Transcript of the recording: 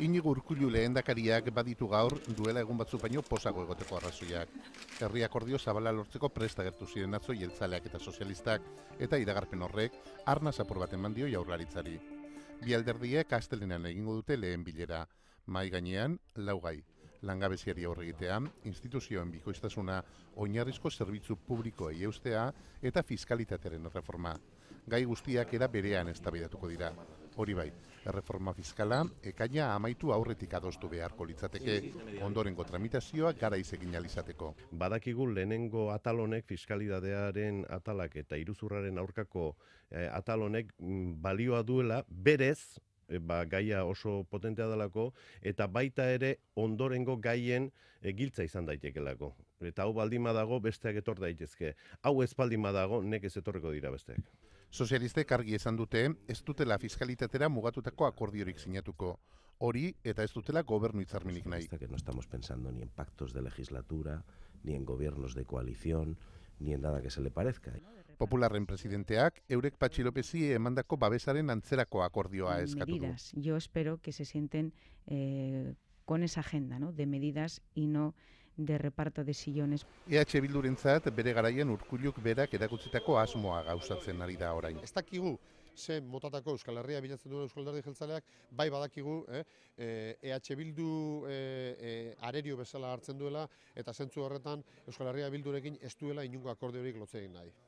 Inigo Urkullu lehendakariak baditu gaur duela egun batzu baino posago egoteko arrazoiak. Herri Zabala lortzeko presta gertu ziren atzo jeltzaleak eta sozialistak eta iragarpen horrek arna zapur bat dio jaurlaritzari. Bi alderdiek astelenean egingo dute lehen bilera. Mai gainean laugai. Langabeziari aurre egitean instituzioen bikoiztasuna, oinarrizko zerbitzu publikoa eustea eta fiskalitatearen reforma. Gai guztiak era berean estabidatuko dira. Hori bai, erreforma fiskala ekaina amaitu aurretik adostu beharko litzateke ondorengo tramitazioa gara izegin alizateko. Badakigu lehenengo atalonek fiskalidadearen atalak eta iruzurraren aurkako eh, atalonek mm, balioa duela berez E, ba, gaia oso potentea delako, eta baita ere ondorengo gaien e, giltza izan daitekelako. Eta hau baldin dago besteak etor daitezke. Hau ez baldin badago, nek ez etorreko dira besteak. Sozialistek argi esan dute, ez dutela fiskalitatera mugatutako akordiorik sinatuko. Hori, eta ez dutela gobernu itzarminik nahi. Que no estamos pensando ni en pactos de legislatura, ni en gobiernos de coalición, ni en nada que se le parezca popularren presidenteak eurek patxilopezi emandako babesaren antzerako akordioa mm, eskatu du. Yo espero que se sienten eh, con esa agenda, no? de medidas y no de reparto de sillones. EH Bilduren bere garaian urkuluk berak erakutsitako asmoa gauzatzen ari da orain. Ez dakigu, ze motatako Euskal Herria bilatzen duen Euskal Herria jeltzaleak, bai badakigu, eh, EH e Bildu eh, eh, arerio bezala hartzen duela, eta zentzu horretan Euskal Herria Bildurekin ez duela inungo akorde horik lotzein nahi.